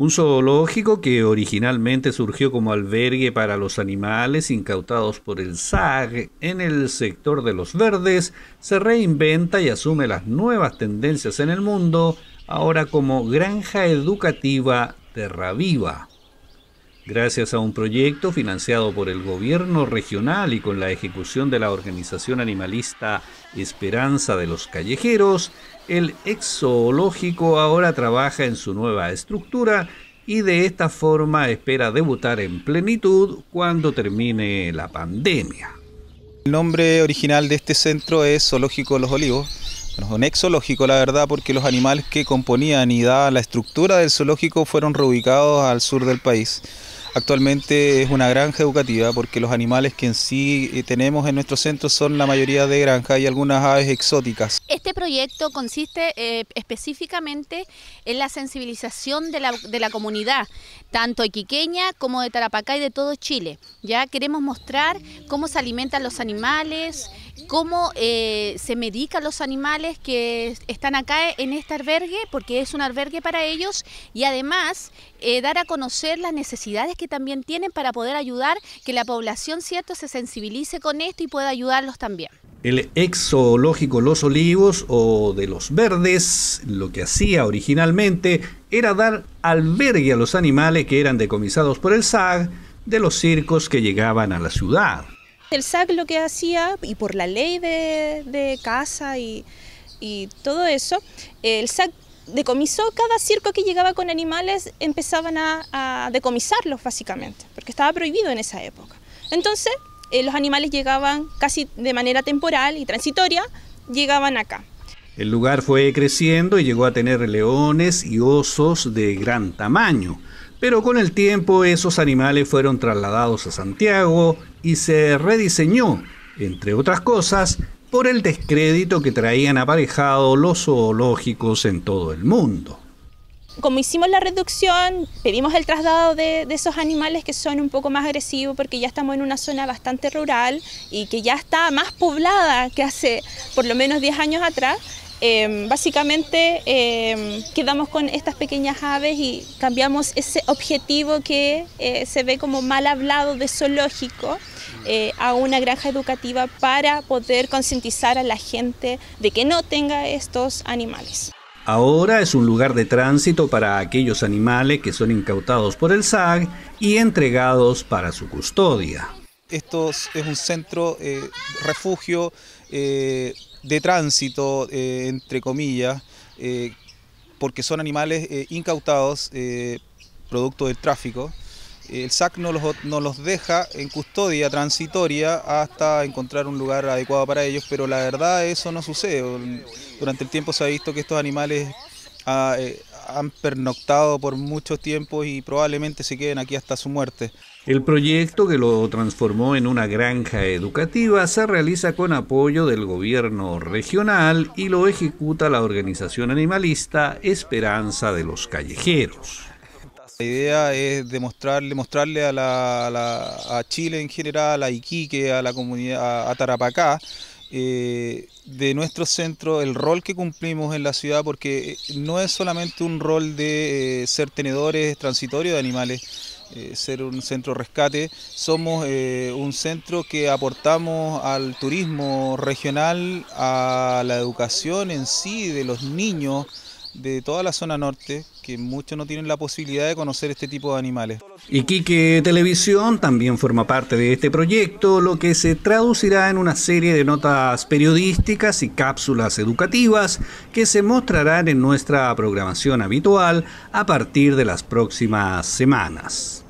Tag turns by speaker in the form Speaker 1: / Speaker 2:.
Speaker 1: Un zoológico que originalmente surgió como albergue para los animales incautados por el SAG en el sector de los verdes, se reinventa y asume las nuevas tendencias en el mundo, ahora como granja educativa Terra Viva. Gracias a un proyecto financiado por el gobierno regional y con la ejecución de la organización animalista Esperanza de los Callejeros, el ex zoológico ahora trabaja en su nueva estructura y de esta forma espera debutar en plenitud cuando
Speaker 2: termine la pandemia. El nombre original de este centro es Zoológico Los Olivos, bueno, ex zoológico la verdad, porque los animales que componían y daban la estructura del zoológico fueron reubicados al sur del país. Actualmente es una granja educativa porque los animales que en sí eh, tenemos en nuestro centro son la mayoría de granja y algunas aves exóticas.
Speaker 3: Este proyecto consiste eh, específicamente en la sensibilización de la, de la comunidad, tanto iquiqueña como de Tarapacá y de todo Chile. Ya queremos mostrar cómo se alimentan los animales, cómo eh, se medican los animales que están acá en este albergue, porque es un albergue para ellos, y además eh, dar a conocer las necesidades que también tienen para poder ayudar, que la población cierto se sensibilice con esto y pueda ayudarlos también.
Speaker 1: El ex zoológico Los Olivos o de Los Verdes lo que hacía originalmente era dar albergue a los animales que eran decomisados por el SAG de los circos que llegaban a la ciudad.
Speaker 4: El SAC lo que hacía, y por la ley de, de casa y, todo eso, el SAC decomisó cada circo que llegaba con animales, empezaban a, decomisarlos básicamente, porque estaba prohibido en esa época. Entonces, eh, los animales llegaban casi de manera temporal y transitoria, llegaban acá.
Speaker 1: El lugar fue creciendo y llegó a tener leones y osos de gran tamaño, pero con el tiempo esos animales fueron trasladados a Santiago y se rediseñó, entre otras cosas, por el descrédito que traían aparejado los zoológicos en todo el mundo
Speaker 4: como hicimos la reducción, pedimos el traslado de, de, esos animales que son un poco más agresivos porque ya estamos en una zona bastante rural y que ya está más poblada que hace por lo menos 10 años atrás. Em, básicamente em, quedamos con estas pequeñas aves y cambiamos ese objetivo que eh, se ve como mal hablado de zoológico eh, a una granja educativa para poder concientizar a la gente de que no tenga estos animales.
Speaker 1: Ahora es un lugar de tránsito para aquellos animales que son incautados por el SAG y entregados para su custodia.
Speaker 2: Esto es un centro eh, refugio de tránsito, eh, entre comillas, eh, porque son animales eh, incautados, producto del tráfico. El SAC los, no los deja en custodia transitoria hasta encontrar un lugar adecuado para ellos, pero la verdad eso no sucede. Durante el tiempo se ha visto que estos animales ah, han pernoctado por mucho tiempo y probablemente se queden aquí hasta su muerte. El proyecto, que lo
Speaker 1: transformó en una granja educativa, se realiza con apoyo del gobierno regional y lo ejecuta la organización animalista Esperanza de los
Speaker 2: Callejeros. La idea es demostrarle, mostrarle a, Chile en general, a Iquique, a la comunidad, a, Tarapacá, eh, de nuestro centro, el rol que cumplimos en la ciudad, porque no es solamente un rol de eh, ser tenedores transitorios de animales, eh, ser un centro rescate. Somos eh, un centro que aportamos al turismo regional, a la educación en sí de los niños, de toda la zona norte, que muchos no tienen la posibilidad de conocer este tipo de animales.
Speaker 1: Iquique Televisión también forma parte de este proyecto, lo que se traducirá en una serie de notas periodísticas y cápsulas educativas que se mostrarán en nuestra programación habitual a partir de las próximas semanas.